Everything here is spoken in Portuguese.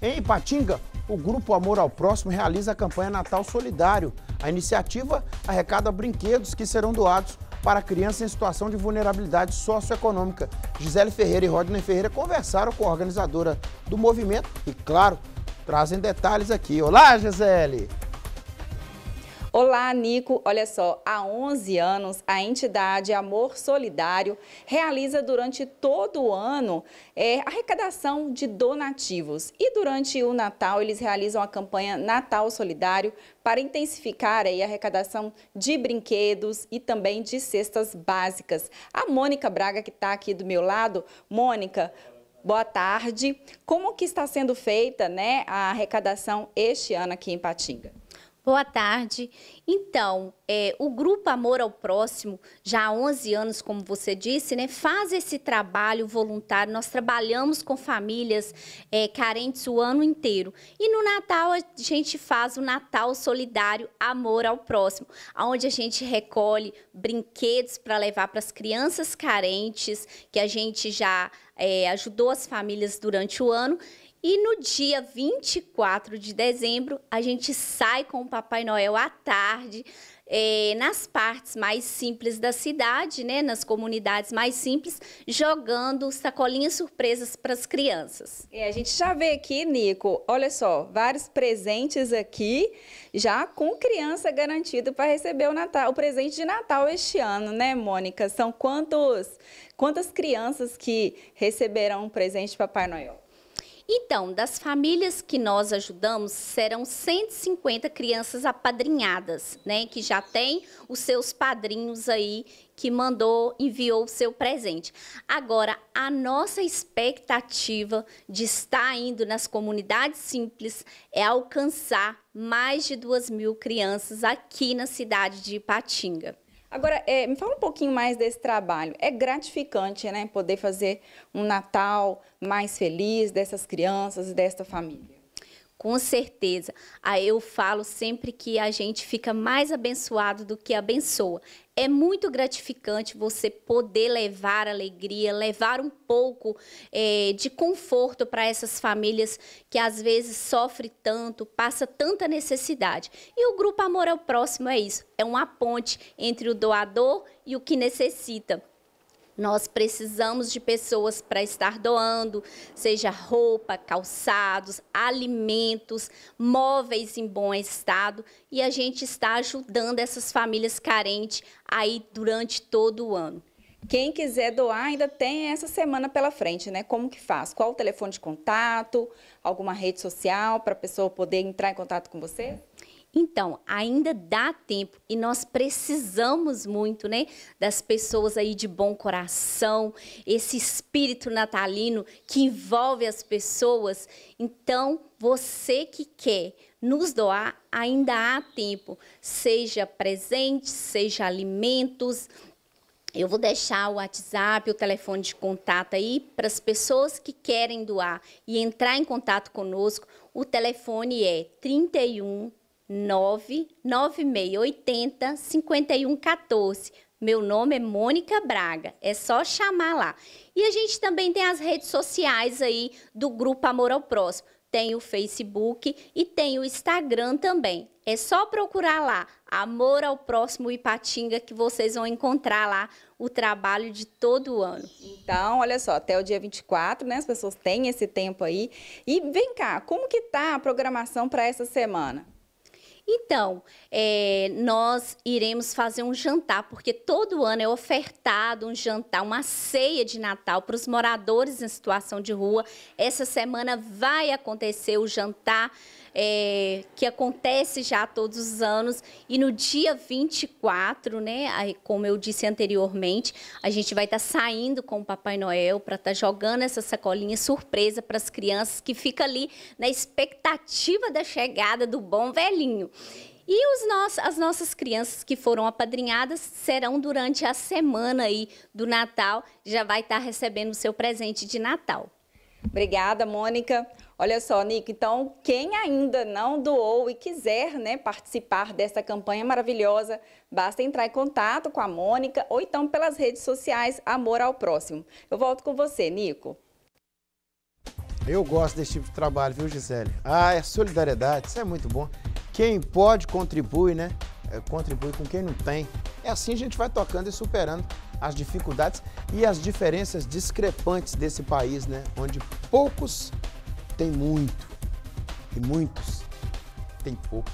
Em Ipatinga, o Grupo Amor ao Próximo realiza a campanha Natal Solidário. A iniciativa arrecada brinquedos que serão doados para crianças em situação de vulnerabilidade socioeconômica. Gisele Ferreira e Rodney Ferreira conversaram com a organizadora do movimento e, claro, trazem detalhes aqui. Olá, Gisele! Olá, Nico. Olha só, há 11 anos a entidade Amor Solidário realiza durante todo o ano é, arrecadação de donativos. E durante o Natal eles realizam a campanha Natal Solidário para intensificar aí, a arrecadação de brinquedos e também de cestas básicas. A Mônica Braga, que está aqui do meu lado. Mônica, Boa tarde. Como que está sendo feita né, a arrecadação este ano aqui em Patinga? Boa tarde. Então, é, o Grupo Amor ao Próximo, já há 11 anos, como você disse, né, faz esse trabalho voluntário. Nós trabalhamos com famílias é, carentes o ano inteiro. E no Natal, a gente faz o Natal Solidário Amor ao Próximo, onde a gente recolhe brinquedos para levar para as crianças carentes, que a gente já é, ajudou as famílias durante o ano e no dia 24 de dezembro, a gente sai com o Papai Noel à tarde, é, nas partes mais simples da cidade, né, nas comunidades mais simples, jogando sacolinhas surpresas para as crianças. E é, a gente já vê aqui, Nico, olha só, vários presentes aqui, já com criança garantido para receber o Natal, o presente de Natal este ano, né, Mônica? São quantos, quantas crianças que receberão um presente de Papai Noel? Então, das famílias que nós ajudamos, serão 150 crianças apadrinhadas, né? Que já tem os seus padrinhos aí que mandou, enviou o seu presente. Agora, a nossa expectativa de estar indo nas comunidades simples é alcançar mais de duas mil crianças aqui na cidade de Ipatinga. Agora, é, me fala um pouquinho mais desse trabalho. É gratificante, né? Poder fazer um Natal mais feliz dessas crianças e desta família. Com certeza. Aí eu falo sempre que a gente fica mais abençoado do que abençoa. É muito gratificante você poder levar alegria, levar um pouco é, de conforto para essas famílias que às vezes sofrem tanto, passa tanta necessidade. E o Grupo Amor ao Próximo é isso: é uma ponte entre o doador e o que necessita. Nós precisamos de pessoas para estar doando, seja roupa, calçados, alimentos, móveis em bom estado, e a gente está ajudando essas famílias carentes aí durante todo o ano. Quem quiser doar ainda tem essa semana pela frente, né? Como que faz? Qual o telefone de contato? Alguma rede social para a pessoa poder entrar em contato com você? Então, ainda dá tempo e nós precisamos muito, né, das pessoas aí de bom coração, esse espírito natalino que envolve as pessoas. Então, você que quer nos doar, ainda há tempo, seja presente, seja alimentos, eu vou deixar o WhatsApp, o telefone de contato aí para as pessoas que querem doar e entrar em contato conosco. O telefone é 31 99680 5114. Meu nome é Mônica Braga, é só chamar lá. E a gente também tem as redes sociais aí do Grupo Amor ao Próximo. Tem o Facebook e tem o Instagram também. É só procurar lá, Amor ao Próximo Ipatinga, que vocês vão encontrar lá o trabalho de todo o ano. Então, olha só, até o dia 24, né? As pessoas têm esse tempo aí. E vem cá, como que tá a programação para essa semana? Então, é, nós iremos fazer um jantar, porque todo ano é ofertado um jantar, uma ceia de Natal para os moradores em situação de rua. Essa semana vai acontecer o jantar é, que acontece já todos os anos. E no dia 24, né, como eu disse anteriormente, a gente vai estar tá saindo com o Papai Noel para estar tá jogando essa sacolinha surpresa para as crianças que fica ali na expectativa da chegada do bom velhinho. E nossos, as nossas crianças que foram apadrinhadas serão durante a semana aí do Natal, já vai estar tá recebendo o seu presente de Natal. Obrigada, Mônica. Olha só, Nico. então quem ainda não doou e quiser né, participar dessa campanha maravilhosa, basta entrar em contato com a Mônica ou então pelas redes sociais Amor ao Próximo. Eu volto com você, Nico. Eu gosto desse tipo de trabalho, viu, Gisele? Ah, é solidariedade, isso é muito bom. Quem pode contribui, né? É, contribui com quem não tem. É assim a gente vai tocando e superando as dificuldades e as diferenças discrepantes desse país, né? Onde poucos tem muito, e muitos, tem pouco.